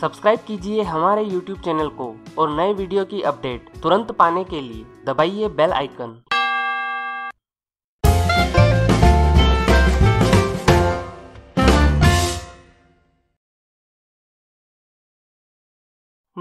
Subscribe कीजिए हमारे YouTube channel को और नए वीडियो की अपडेट तुरंत पाने के लिए दबाइए बेल आइकन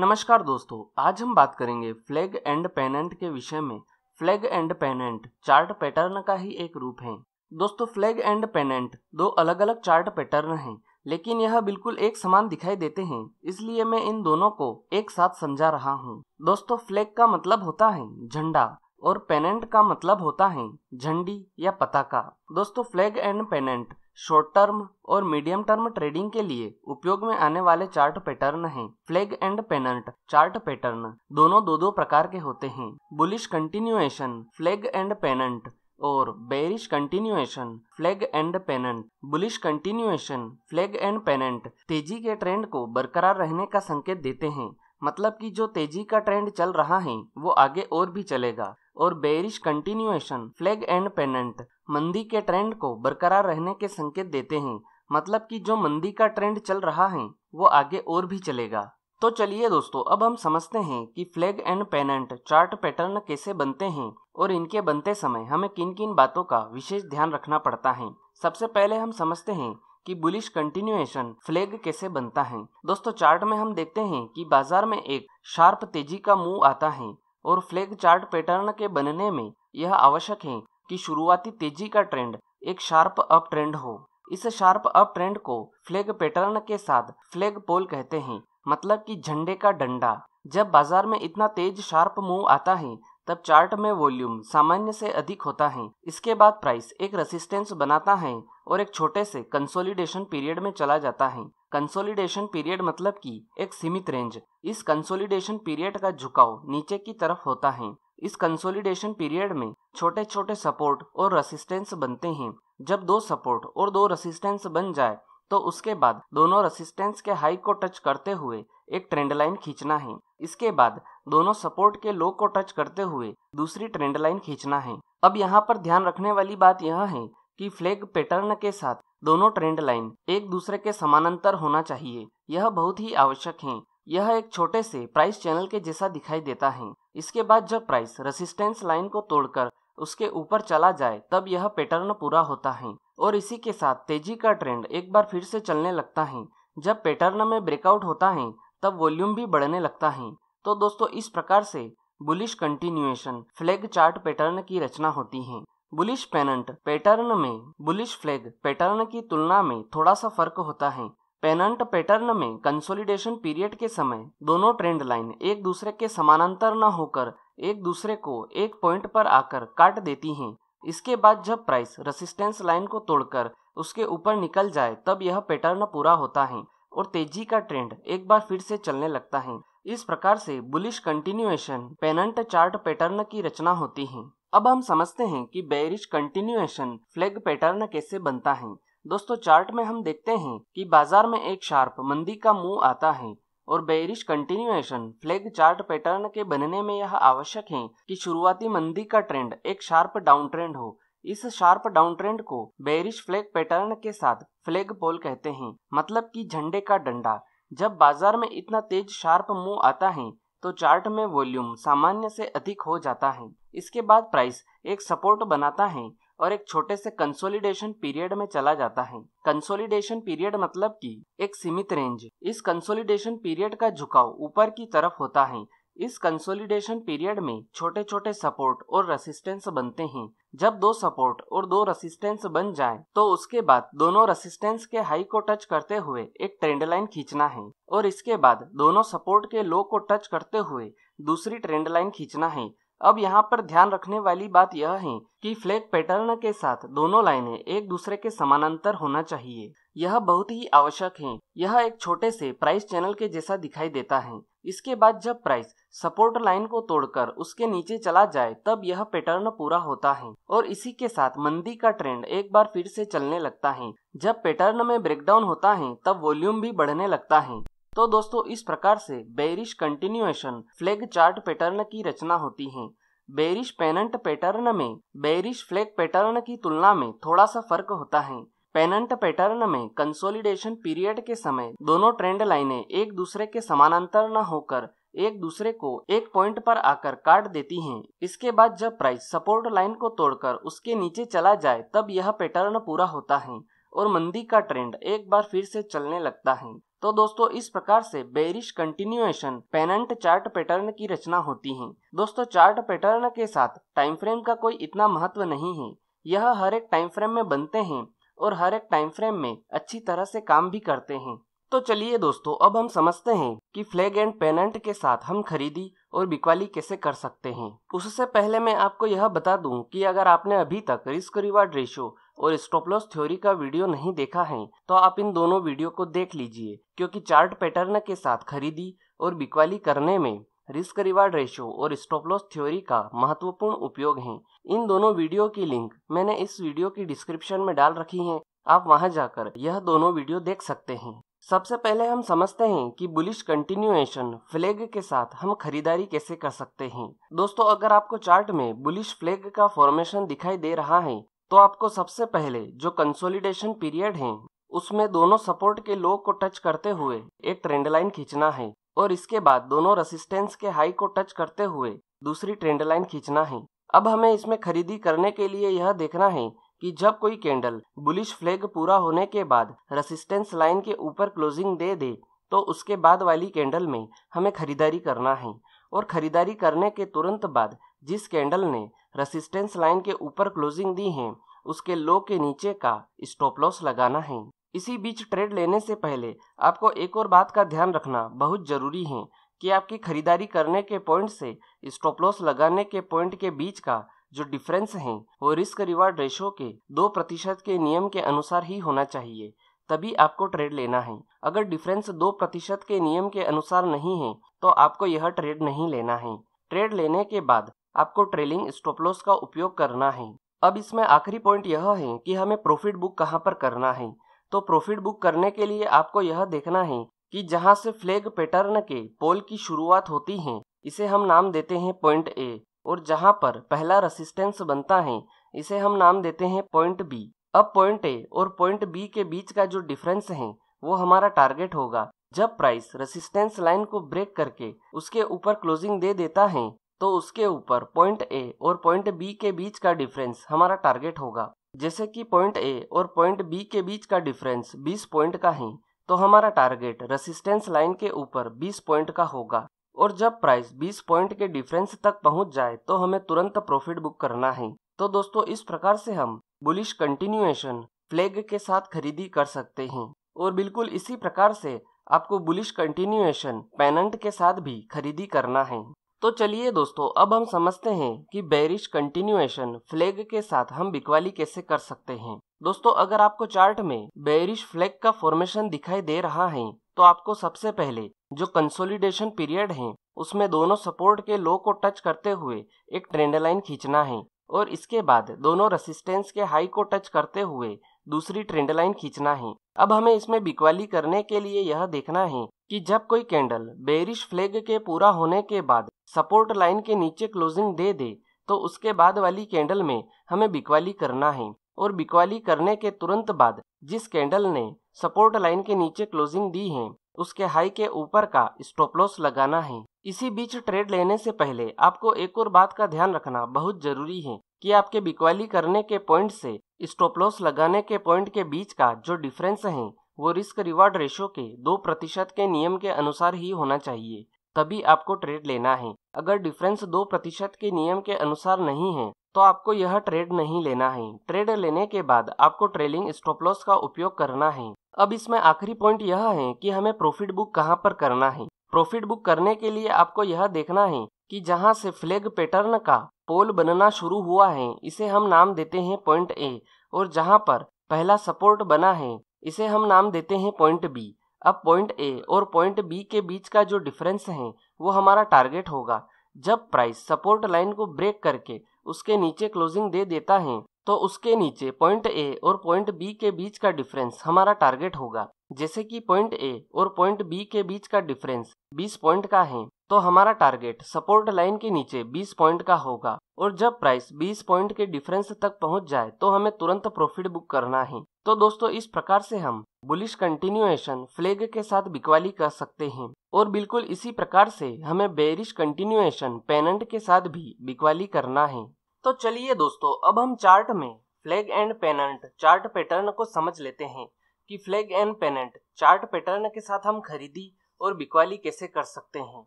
नमस्कार दोस्तों आज हम बात करेंगे फ्लैग एंड पेनेंट के विषय में flag and pennant chart pattern का ही एक रूप है दोस्तों फ्लैग एंड पेनेंट दो अलग अलग चार्ट पैटर्न हैं लेकिन यह बिल्कुल एक समान दिखाई देते हैं इसलिए मैं इन दोनों को एक साथ समझा रहा हूँ दोस्तों फ्लैग का मतलब होता है झंडा और पेनेंट का मतलब होता है झंडी या पताका दोस्तों flag and pennant short term और मीडियम टर्म ट्रेडिंग के लिए उपयोग में आने वाले चार्ट पैटर्न हैं। Flag and pennant chart pattern दोनों दो दो प्रकार के होते हैं bullish continuation flag and pennant और bearish continuation flag and pennant bullish continuation flag and pennant तेजी के ट्रेंड को बरकरार रहने का संकेत देते हैं मतलब कि जो तेजी का ट्रेंड चल रहा है वो आगे और भी चलेगा और bearish continuation flag and pennant मंदी के ट्रेंड को बरकरार रहने के संकेत देते हैं मतलब कि जो मंदी का ट्रेंड चल रहा है वो आगे और भी चलेगा तो चलिए दोस्तों अब हम समझते हैं कि flag and pennant chart pattern कैसे बनते हैं और इनके बनते समय हमें किन किन बातों का विशेष ध्यान रखना पड़ता है सबसे पहले हम समझते हैं कि बुलिश कंटिन्यूएशन फ्लैग कैसे बनता है दोस्तों चार्ट में हम देखते हैं कि बाजार में एक शार्प तेजी का मुंह आता है और फ्लैग चार्ट पैटर्न के बनने में यह आवश्यक है कि शुरुआती तेजी का ट्रेंड एक शार्प अप ट्रेंड हो इस शार्प अप ट्रेंड को फ्लैग पैटर्न के साथ फ्लैग पोल कहते हैं मतलब कि झंडे का डंडा जब बाजार में इतना तेज शार्प मूव आता है तब चार्ट में वॉल्यूम सामान्य से अधिक होता है इसके बाद प्राइस एक रेसिस्टेंस बनाता है और एक छोटे से कंसोलिडेशन पीरियड में चला जाता है कंसोलिडेशन पीरियड मतलब कि एक सीमित रेंज इस कंसोलिडेशन पीरियड का झुकाव नीचे की तरफ होता है इस कंसोलिडेशन पीरियड में छोटे छोटे सपोर्ट और रेसिस्टेंस बनते हैं जब दो सपोर्ट और दो रेसिस्टेंस बन जाए तो उसके बाद दोनों रेसिस्टेंस के हाई को टच करते हुए एक ट्रेंड लाइन खींचना है इसके बाद दोनों सपोर्ट के लो को टच करते हुए दूसरी ट्रेंड लाइन खींचना है अब यहाँ पर ध्यान रखने वाली बात यह है कि फ्लैग पैटर्न के साथ दोनों ट्रेंड लाइन एक दूसरे के समानांतर होना चाहिए यह बहुत ही आवश्यक है यह एक छोटे से प्राइस चैनल के जैसा दिखाई देता है इसके बाद जब प्राइस रेसिस्टेंस लाइन को तोड़कर उसके ऊपर चला जाए तब यह पैटर्न पूरा होता है और इसी के साथ तेजी का ट्रेंड एक बार फिर से चलने लगता है जब पैटर्न में ब्रेकआउट होता है तब वॉल्यूम भी बढ़ने लगता है तो दोस्तों इस प्रकार से bullish continuation flag chart pattern की रचना होती है बुलिश पेनेंट पैटर्न में बुलिश फ्लैग पैटर्न की तुलना में थोड़ा सा फर्क होता है पेनेंट पैटर्न में कंसोलिडेशन पीरियड के समय दोनों ट्रेंड लाइन एक दूसरे के समानांतर न होकर एक दूसरे को एक पॉइंट पर आकर काट देती हैं इसके बाद जब प्राइस रेसिस्टेंस लाइन को तोड़कर उसके ऊपर निकल जाए तब यह पैटर्न पूरा होता है और तेजी का ट्रेंड एक बार फिर से चलने लगता है इस प्रकार से bullish continuation pennant chart pattern की रचना होती है अब हम समझते हैं कि बेरिश कंटिन्यूएशन फ्लैग पैटर्न कैसे बनता है दोस्तों चार्ट में हम देखते हैं कि बाजार में एक शार्प मंदी का मुंह आता है और bearish continuation flag chart pattern के बनने में यह आवश्यक है कि शुरुआती मंदी का ट्रेंड एक शार्प डाउन ट्रेंड हो इस शार्प डाउन ट्रेंड को बेरिश फ्लैग पैटर्न के साथ फ्लैग पोल कहते हैं मतलब कि झंडे का डंडा जब बाजार में इतना तेज शार्प मूव आता है तो चार्ट में वॉल्यूम सामान्य से अधिक हो जाता है इसके बाद प्राइस एक सपोर्ट बनाता है और एक छोटे से कंसोलिडेशन पीरियड में चला जाता है कंसोलिडेशन पीरियड मतलब कि एक सीमित रेंज इस कंसोलिडेशन पीरियड का झुकाव ऊपर की तरफ होता है इस कंसोलिडेशन पीरियड में छोटे छोटे सपोर्ट और रेसिस्टेंस बनते हैं जब दो सपोर्ट और दो रेसिस्टेंस बन जाए तो उसके बाद दोनों रेसिस्टेंस के हाई को टच करते हुए एक ट्रेंड लाइन खींचना है और इसके बाद दोनों सपोर्ट के लो को टच करते हुए दूसरी ट्रेंड लाइन खींचना है अब यहाँ पर ध्यान रखने वाली बात यह है कि फ्लैग पैटर्न के साथ दोनों लाइनें एक दूसरे के समानांतर होना चाहिए यह बहुत ही आवश्यक है यह एक छोटे से प्राइस चैनल के जैसा दिखाई देता है इसके बाद जब प्राइस सपोर्ट लाइन को तोड़कर उसके नीचे चला जाए तब यह पैटर्न पूरा होता है और इसी के साथ मंदी का ट्रेंड एक बार फिर से चलने लगता है जब पैटर्न में ब्रेकडाउन होता है तब वॉल्यूम भी बढ़ने लगता है तो दोस्तों इस प्रकार से bearish continuation flag chart pattern की रचना होती है बेरिश पेनेंट पैटर्न में बेरिश फ्लैग पैटर्न की तुलना में थोड़ा सा फर्क होता है पेनेंट पैटर्न में कंसोलिडेशन पीरियड के समय दोनों ट्रेंड लाइनें एक दूसरे के समानांतर न होकर एक दूसरे को एक पॉइंट पर आकर काट देती हैं। इसके बाद जब प्राइस सपोर्ट लाइन को तोड़कर उसके नीचे चला जाए तब यह पैटर्न पूरा होता है और मंदी का ट्रेंड एक बार फिर से चलने लगता है तो दोस्तों इस प्रकार से bearish continuation pennant chart pattern की रचना होती है दोस्तों चार्ट पैटर्न के साथ टाइम फ्रेम का कोई इतना महत्व नहीं है यह हर एक टाइम फ्रेम में बनते हैं और हर एक टाइम फ्रेम में अच्छी तरह से काम भी करते हैं तो चलिए दोस्तों अब हम समझते हैं कि फ्लैग एंड पेनेंट के साथ हम खरीदी और बिकवाली कैसे कर सकते हैं उससे पहले मैं आपको यह बता दूं कि अगर आपने अभी तक रिस्क रिवार्ड रेशियो और स्टॉपलॉस थ्योरी का वीडियो नहीं देखा है तो आप इन दोनों वीडियो को देख लीजिए क्योंकि चार्ट पैटर्न के साथ खरीदी और बिकवाली करने में रिस्क रिवार्ड रेशियो और स्टॉपलॉस थ्योरी का महत्वपूर्ण उपयोग है इन दोनों वीडियो की लिंक मैंने इस वीडियो की डिस्क्रिप्शन में डाल रखी है आप वहां जाकर यह दोनों वीडियो देख सकते हैं सबसे पहले हम समझते हैं कि बुलिश कंटिन्यूएशन फ्लैग के साथ हम खरीदारी कैसे कर सकते हैं दोस्तों अगर आपको चार्ट में बुलिश फ्लैग का फॉर्मेशन दिखाई दे रहा है तो आपको सबसे पहले जो कंसोलिडेशन पीरियड है उसमें दोनों सपोर्ट के लो को टच करते हुए एक ट्रेंड लाइन खींचना है और इसके बाद दोनों रेसिस्टेंस के हाई को टच करते हुए दूसरी ट्रेंड लाइन खींचना है अब हमें इसमें खरीदी करने के लिए यह देखना है कि जब कोई कैंडल बुलिश फ्लैग पूरा होने के बाद रेसिस्टेंस लाइन के ऊपर क्लोजिंग दे दे तो उसके बाद वाली कैंडल में हमें खरीदारी करना है और खरीदारी करने के तुरंत बाद जिस कैंडल ने रेसिस्टेंस लाइन के ऊपर क्लोजिंग दी है उसके लो के नीचे का स्टॉप लॉस लगाना है इसी बीच ट्रेड लेने से पहले आपको एक और बात का ध्यान रखना बहुत जरूरी है कि आपकी खरीदारी करने के पॉइंट से स्टॉप लॉस लगाने के पॉइंट के बीच का जो डिफरेंस हैं वो रिस्क रिवार्ड रेशो के दो प्रतिशत के नियम के अनुसार ही होना चाहिए तभी आपको ट्रेड लेना है अगर डिफरेंस दो प्रतिशत के नियम के अनुसार नहीं है तो आपको यह ट्रेड नहीं लेना है ट्रेड लेने के बाद आपको ट्रेलिंग स्टॉप लॉस का उपयोग करना है अब इसमें आखिरी पॉइंट यह है कि हमें प्रॉफिट बुक कहाँ पर करना है तो प्रॉफिट बुक करने के लिए आपको यह देखना है कि जहाँ से फ्लैग पैटर्न के पोल की शुरुआत होती है इसे हम नाम देते हैं पॉइंट ए और जहाँ पर पहला रसिस्टेंस बनता है इसे हम नाम देते हैं पॉइंट बी अब पॉइंट ए और पॉइंट बी के बीच का जो डिफरेंस है वो हमारा टारगेट होगा जब प्राइस रेसिस्टेंस लाइन को ब्रेक करके उसके ऊपर क्लोजिंग दे देता है तो उसके ऊपर पॉइंट ए और पॉइंट बी के बीच का डिफरेंस हमारा टारगेट होगा जैसे कि पॉइंट ए और पॉइंट बी के बीच का डिफरेंस 20 पॉइंट का है तो हमारा टारगेट रेसिस्टेंस लाइन के ऊपर 20 पॉइंट का होगा और जब प्राइस 20 पॉइंट के डिफरेंस तक पहुंच जाए तो हमें तुरंत प्रॉफिट बुक करना है तो दोस्तों इस प्रकार से हम बुलिश कंटिन्यूएशन फ्लैग के साथ खरीदी कर सकते हैं और बिल्कुल इसी प्रकार से आपको बुलिश कंटिन्यूएशन पेनेंट के साथ भी खरीदी करना है तो चलिए दोस्तों अब हम समझते हैं कि बेरिश कंटिन्यूएशन फ्लैग के साथ हम बिकवाली कैसे कर सकते हैं दोस्तों अगर आपको चार्ट में बैरिश फ्लैग का फॉर्मेशन दिखाई दे रहा है तो आपको सबसे पहले जो कंसोलिडेशन पीरियड है उसमें दोनों सपोर्ट के लो को टच करते हुए एक ट्रेंड लाइन खींचना है और इसके बाद दोनों रेसिस्टेंस के हाई को टच करते हुए दूसरी ट्रेंड लाइन खींचना है अब हमें इसमें बिकवाली करने के लिए यह देखना है कि जब कोई कैंडल बेरिश फ्लैग के पूरा होने के बाद सपोर्ट लाइन के नीचे क्लोजिंग दे दे तो उसके बाद वाली कैंडल में हमें बिकवाली करना है और बिकवाली करने के तुरंत बाद जिस कैंडल ने सपोर्ट लाइन के नीचे क्लोजिंग दी है उसके हाई के ऊपर का स्टॉप लॉस लगाना है इसी बीच ट्रेड लेने से पहले आपको एक और बात का ध्यान रखना बहुत जरूरी है कि आपके बिकवाली करने के पॉइंट से स्टॉप लॉस लगाने के पॉइंट के बीच का जो डिफरेंस है वो रिस्क रिवार्ड रेशो के दो प्रतिशत के नियम के अनुसार ही होना चाहिए तभी आपको ट्रेड लेना है अगर डिफरेंस दो प्रतिशत के नियम के अनुसार नहीं है तो आपको यह ट्रेड नहीं लेना है ट्रेड लेने के बाद आपको ट्रेलिंग स्टॉप लॉस का उपयोग करना है अब इसमें आखिरी पॉइंट यह है कि हमें प्रॉफिट बुक कहाँ पर करना है प्रॉफिट बुक करने के लिए आपको यह देखना है कि जहाँ से फ्लैग पैटर्न का पोल बनना शुरू हुआ है इसे हम नाम देते हैं पॉइंट ए और जहाँ पर पहला सपोर्ट बना है इसे हम नाम देते हैं पॉइंट बी अब पॉइंट ए और पॉइंट बी के बीच का जो डिफरेंस है वो हमारा टारगेट होगा जब प्राइस सपोर्ट लाइन को ब्रेक करके उसके नीचे क्लोजिंग दे देता है तो उसके नीचे पॉइंट ए और पॉइंट बी के बीच का डिफरेंस हमारा टारगेट होगा जैसे कि पॉइंट ए और पॉइंट बी के बीच का डिफरेंस 20 पॉइंट का है तो हमारा टारगेट सपोर्ट लाइन के नीचे 20 पॉइंट का होगा और जब प्राइस 20 पॉइंट के डिफरेंस तक पहुंच जाए तो हमें तुरंत प्रॉफिट बुक करना है तो दोस्तों इस प्रकार से हम बुलिश कंटिन्यूएशन फ्लैग के साथ बिकवाली कर सकते हैं और बिल्कुल इसी प्रकार से हमें बेरिश कंटिन्यूएशन पेनेंट के साथ भी बिकवाली करना है तो चलिए दोस्तों अब हम चार्ट में flag and pennant chart pattern को समझ लेते हैं कि flag and pennant chart pattern के साथ हम खरीदी और बिकवाली कैसे कर सकते हैं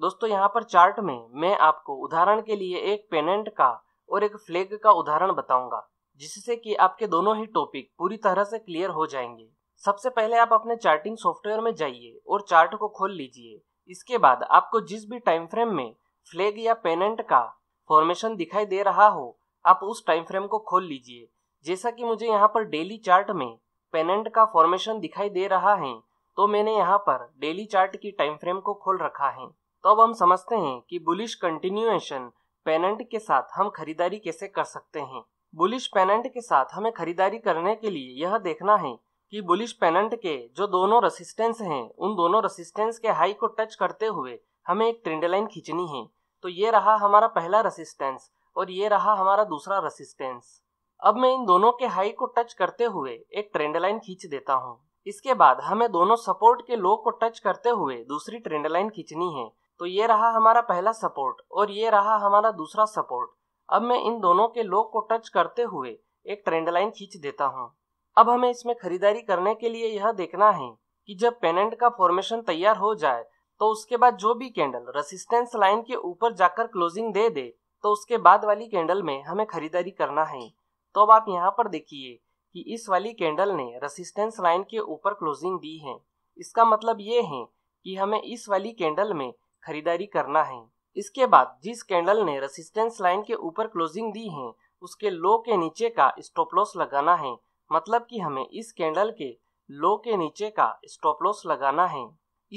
दोस्तों यहाँ पर चार्ट में मैं आपको उदाहरण के लिए एक पेनेंट का और एक फ्लैग का उदाहरण बताऊंगा जिससे कि आपके दोनों ही टॉपिक पूरी तरह से क्लियर हो जाएंगे सबसे पहले आप अपने चार्टिंग सॉफ्टवेयर में जाइए और चार्ट को खोल लीजिए इसके बाद आपको जिस भी टाइम फ्रेम में फ्लैग या पेनेंट का फॉर्मेशन दिखाई दे रहा हो आप उस टाइम फ्रेम को खोल लीजिए जैसा कि मुझे यहाँ पर डेली चार्ट में पेनेंट का फॉर्मेशन दिखाई दे रहा है तो मैंने यहाँ पर डेली चार्ट की टाइम फ्रेम को खोल रखा है तो अब हम समझते हैं कि बुलिश कंटिन्यूएशन पेनेंट के साथ हम खरीदारी कैसे कर सकते हैं बुलिश पेनेंट के साथ हमें खरीदारी करने के लिए यह देखना है कि बुलिश पेनेंट के जो दोनों रेसिस्टेंस हैं उन दोनों रेसिस्टेंस के हाई को टच करते हुए हमें एक ट्रेंड लाइन खींचनी है तो ये रहा हमारा पहला रेसिस्टेंस और ये रहा हमारा दूसरा रेसिस्टेंस अब मैं इन दोनों के हाई को टच करते हुए एक ट्रेंड लाइन खींच देता हूँ इसके बाद हमें दोनों सपोर्ट के लो को टच करते हुए दूसरी ट्रेंड लाइन खींचनी है तो ये रहा हमारा पहला सपोर्ट और ये रहा हमारा दूसरा सपोर्ट अब मैं इन दोनों के लोग को टच करते हुए एक ट्रेंड लाइन खींच देता हूँ अब हमें इसमें खरीदारी करने के लिए यह देखना है कि जब पेनेंट का फॉर्मेशन तैयार हो जाए तो उसके बाद जो भी कैंडल रेसिस्टेंस लाइन के ऊपर जाकर क्लोजिंग दे दे तो उसके बाद वाली कैंडल में हमें खरीदारी करना है तो अब आप यहाँ पर देखिए कि इस वाली कैंडल ने रेसिस्टेंस लाइन के ऊपर क्लोजिंग दी है इसका मतलब ये है कि हमें इस वाली कैंडल में खरीदारी करना है इसके बाद जिस कैंडल ने रेसिस्टेंस लाइन के ऊपर क्लोजिंग दी है उसके लो के नीचे का स्टॉप लॉस लगाना है मतलब कि हमें इस कैंडल के लो के नीचे का स्टॉप लॉस लगाना है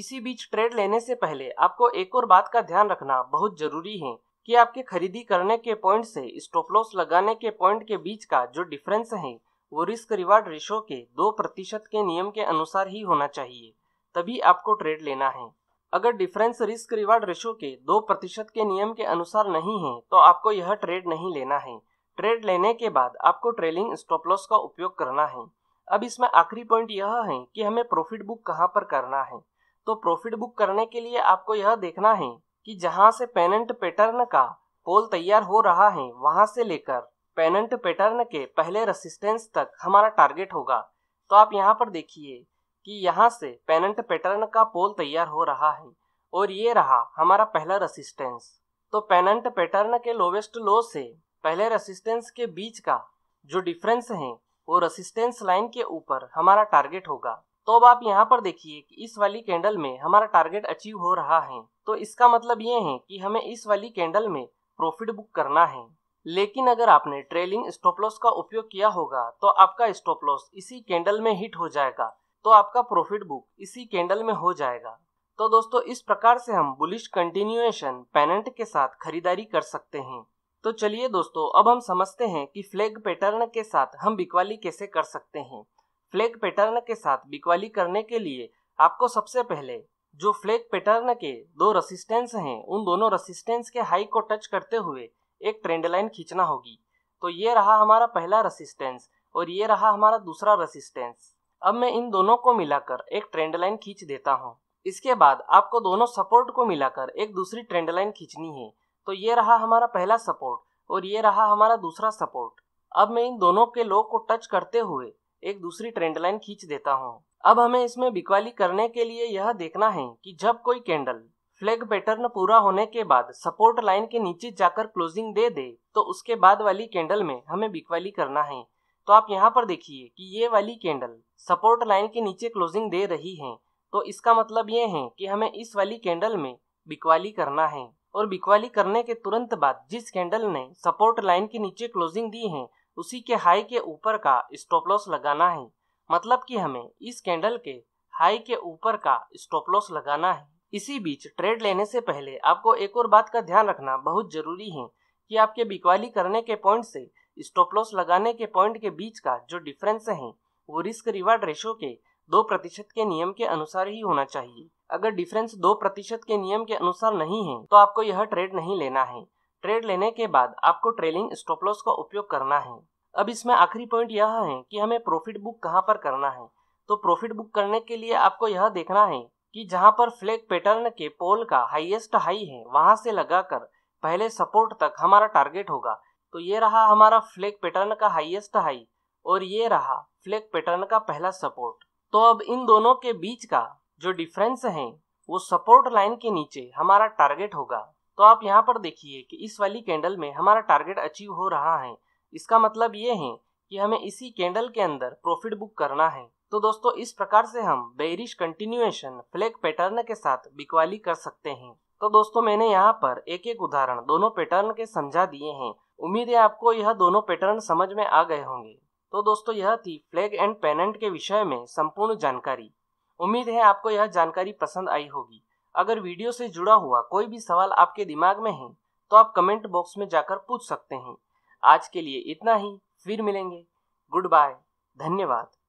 इसी बीच ट्रेड लेने से पहले आपको एक और बात का ध्यान रखना बहुत जरूरी है कि आपके खरीदी करने के पॉइंट से स्टॉप लॉस लगाने के पॉइंट के बीच का जो डिफरेंस है वो रिस्क रिवार्ड रेशो के दो प्रतिशत के नियम के अनुसार ही होना चाहिए तभी आपको ट्रेड लेना है अगर डिफरेंस रिस्क रिवार्ड रेशो के दो प्रतिशत के नियम के अनुसार नहीं है तो आपको यह ट्रेड नहीं लेना है ट्रेड लेने के बाद आपको ट्रेलिंग स्टॉप लॉस का उपयोग करना है अब इसमें आखिरी पॉइंट यह है कि हमें प्रॉफिट बुक कहाँ पर करना है तो प्रॉफिट बुक करने के लिए आपको यह देखना है कि जहाँ से पेनेंट पैटर्न का पोल तैयार हो रहा है वहां से लेकर पेनेंट पैटर्न के पहले रेसिस्टेंस तक हमारा टारगेट होगा तो आप यहाँ पर देखिए कि यहाँ से पेनेंट पैटर्न का पोल तैयार हो रहा है और ये रहा हमारा पहला रेसिस्टेंस तो पेनेंट पैटर्न के लोवेस्ट लो से पहले रेसिस्टेंस के बीच का जो डिफरेंस है वो रेसिस्टेंस लाइन के ऊपर हमारा टारगेट होगा तो अब आप यहाँ पर देखिए कि इस वाली कैंडल में हमारा टारगेट अचीव हो रहा है तो इसका मतलब ये है कि हमें इस वाली कैंडल में प्रॉफिट बुक करना है लेकिन अगर आपने ट्रेलिंग स्टॉप लॉस का उपयोग किया होगा तो आपका स्टॉप लॉस इसी कैंडल में हिट हो जाएगा तो आपका प्रॉफिट बुक इसी कैंडल में हो जाएगा तो दोस्तों इस प्रकार से हम बुलिश कंटिन्यूएशन पेनेंट के साथ खरीदारी कर सकते हैं तो चलिए दोस्तों अब हम समझते हैं कि फ्लैग पैटर्न के साथ हम बिकवाली कैसे कर सकते हैं फ्लैग पैटर्न के साथ बिकवाली करने के लिए आपको सबसे पहले जो फ्लैग पैटर्न के दो रेसिस्टेंस हैं उन दोनों रेसिस्टेंस के हाई को टच करते हुए एक ट्रेंड लाइन खींचना होगी तो ये रहा हमारा पहला रेसिस्टेंस और ये रहा हमारा दूसरा रेसिस्टेंस अब मैं इन दोनों को मिलाकर एक ट्रेंड लाइन खींच देता हूँ इसके बाद आपको दोनों सपोर्ट को मिलाकर एक दूसरी ट्रेंड लाइन खींचनी है तो ये रहा हमारा पहला सपोर्ट और ये रहा हमारा दूसरा सपोर्ट अब मैं इन दोनों के लो को टच करते हुए एक दूसरी ट्रेंड लाइन खींच देता हूँ अब हमें इसमें बिकवाली करने के लिए यह देखना है कि जब कोई कैंडल फ्लैग पैटर्न पूरा होने के बाद सपोर्ट लाइन के नीचे जाकर क्लोजिंग दे दे तो उसके बाद वाली कैंडल में हमें बिकवाली करना है तो आप यहाँ पर देखिए कि ये वाली कैंडल सपोर्ट लाइन के नीचे क्लोजिंग दे रही है तो इसका मतलब ये है कि हमें इस वाली कैंडल में बिकवाली करना है और बिकवाली करने के तुरंत बाद जिस कैंडल ने सपोर्ट लाइन के नीचे क्लोजिंग दी है उसी के हाई के ऊपर का स्टॉप लॉस लगाना है मतलब कि हमें इस कैंडल के हाई के ऊपर का स्टॉप लॉस लगाना है इसी बीच ट्रेड लेने से पहले आपको एक और बात का ध्यान रखना बहुत जरूरी है कि आपके बिकवाली करने के पॉइंट से स्टॉप लॉस लगाने के पॉइंट के बीच का जो डिफरेंस है वो रिस्क रिवार्ड रेशो के दो प्रतिशत के नियम के अनुसार ही होना चाहिए अगर डिफरेंस दो प्रतिशत के नियम के अनुसार नहीं है तो आपको यह ट्रेड नहीं लेना है ट्रेड लेने के बाद आपको ट्रेलिंग स्टॉप लॉस का उपयोग करना है अब इसमें आखिरी पॉइंट यह है कि हमें प्रॉफिट बुक कहाँ पर करना है तो प्रॉफिट बुक करने के लिए आपको यह देखना है कि जहाँ पर फ्लैग पैटर्न के पोल का हाईएस्ट हाई है वहां से लगाकर पहले सपोर्ट तक हमारा टारगेट होगा तो ये रहा हमारा फ्लैग पैटर्न का हाईएस्ट हाई और ये रहा फ्लैग पैटर्न का पहला सपोर्ट तो अब इन दोनों के बीच का जो डिफरेंस है वो सपोर्ट लाइन के नीचे हमारा टारगेट होगा तो आप यहाँ पर देखिए कि इस वाली कैंडल में हमारा टारगेट अचीव हो रहा है इसका मतलब ये है कि हमें इसी कैंडल के अंदर प्रॉफिट बुक करना है तो दोस्तों इस प्रकार से हम बेरिश कंटिन्यूएशन फ्लैग पैटर्न के साथ बिकवाली कर सकते हैं तो दोस्तों मैंने यहाँ पर एक एक उदाहरण दोनों पैटर्न के समझा दिए हैं उम्मीद है आपको यह दोनों पैटर्न समझ में आ गए होंगे तो दोस्तों यह थी फ्लैग एंड पेनेंट के विषय में संपूर्ण जानकारी उम्मीद है आपको यह जानकारी पसंद आई होगी अगर वीडियो से जुड़ा हुआ कोई भी सवाल आपके दिमाग में है तो आप कमेंट बॉक्स में जाकर पूछ सकते हैं आज के लिए इतना ही फिर मिलेंगे गुड बाय धन्यवाद